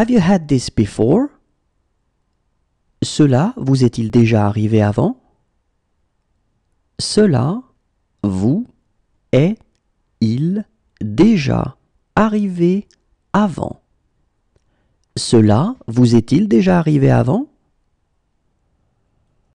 Have you had this before? Cela vous est-il déjà arrivé avant? Cela vous est-il déjà arrivé avant? Cela vous est-il déjà arrivé avant?